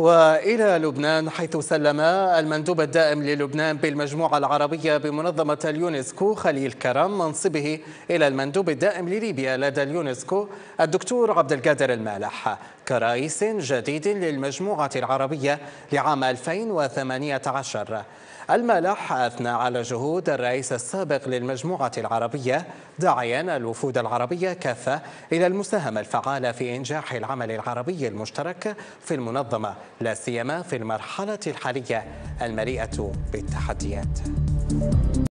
وإلى لبنان حيث سلم المندوب الدائم للبنان بالمجموعة العربية بمنظمة اليونسكو خليل كرم منصبه إلى المندوب الدائم لليبيا لدى اليونسكو الدكتور عبد القادر المالح كرئيس جديد للمجموعة العربية لعام 2018 الملح أثنى على جهود الرئيس السابق للمجموعة العربية داعيا الوفود العربية كافة إلى المساهمة الفعالة في إنجاح العمل العربي المشترك في المنظمة لا سيما في المرحلة الحالية المليئة بالتحديات